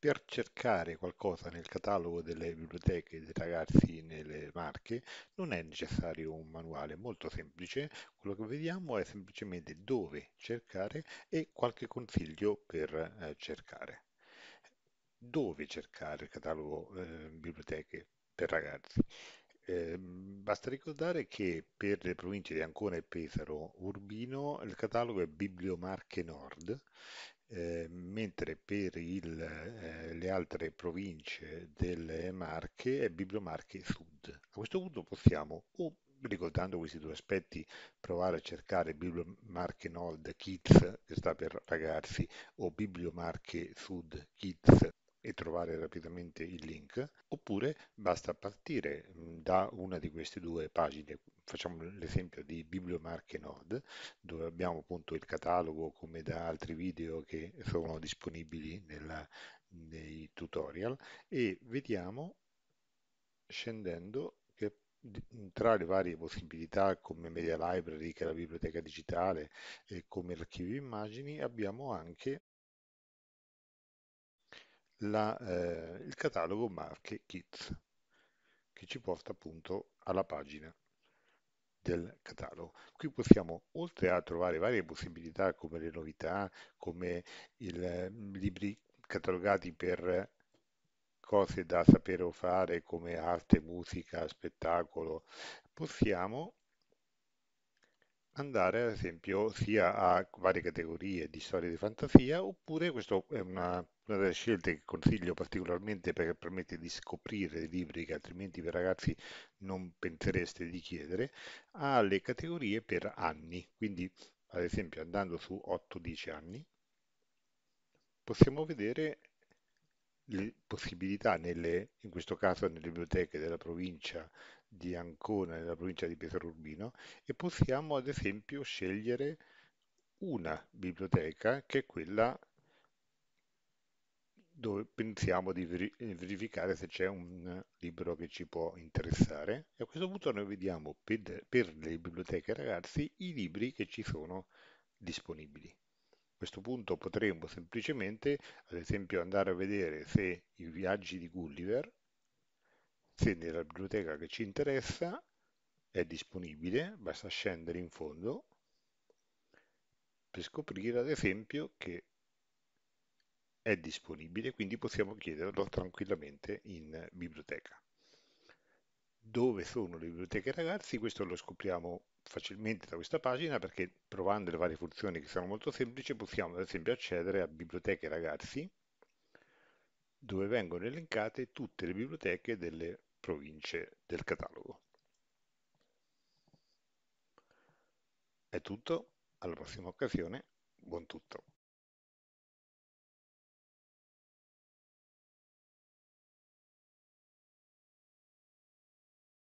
Per cercare qualcosa nel catalogo delle biblioteche dei ragazzi nelle Marche non è necessario un manuale, molto semplice, quello che vediamo è semplicemente dove cercare e qualche consiglio per eh, cercare. Dove cercare il catalogo eh, biblioteche per ragazzi? Ehm, basta ricordare che per le province di Ancona e Pesaro Urbino il catalogo è Bibliomarche Nord, eh, mentre per il, eh, le altre province delle Marche è Bibliomarche Sud. A questo punto possiamo o ricordando questi due aspetti, provare a cercare Bibliomarche Nord Kids, che sta per ragazzi, o Bibliomarche Sud Kids, e trovare rapidamente il link, oppure basta partire mm, da una di queste due pagine, facciamo l'esempio di Bibliomarche Nord, dove abbiamo appunto il catalogo come da altri video che sono disponibili nella, nei tutorial e vediamo scendendo che tra le varie possibilità come Media Library che è la biblioteca digitale e come l'archivio immagini abbiamo anche la, eh, il catalogo marche kit che ci porta appunto alla pagina del catalogo. Qui possiamo, oltre a trovare varie possibilità come le novità, come i mm, libri catalogati per cose da sapere o fare come arte, musica, spettacolo, possiamo andare ad esempio sia a varie categorie di storie di fantasia oppure questa è una, una, delle scelte che consiglio particolarmente perché permette di scoprire libri che altrimenti per ragazzi non pensereste di chiedere alle categorie per anni quindi ad esempio andando su 8-10 anni possiamo vedere le possibilità, nelle, in questo caso nelle biblioteche della provincia di Ancona nella provincia di Pietrorurbino, e possiamo ad esempio scegliere una biblioteca che è quella dove pensiamo di verificare se c'è un libro che ci può interessare e a questo punto noi vediamo per, per le biblioteche ragazzi i libri che ci sono disponibili questo punto potremmo semplicemente, ad esempio, andare a vedere se i viaggi di Gulliver, se nella biblioteca che ci interessa, è disponibile, basta scendere in fondo, per scoprire ad esempio che è disponibile, quindi possiamo chiederlo tranquillamente in biblioteca. Dove sono le biblioteche ragazzi? Questo lo scopriamo facilmente da questa pagina perché provando le varie funzioni che sono molto semplici possiamo ad esempio accedere a biblioteche ragazzi dove vengono elencate tutte le biblioteche delle province del catalogo. È tutto, alla prossima occasione, buon tutto!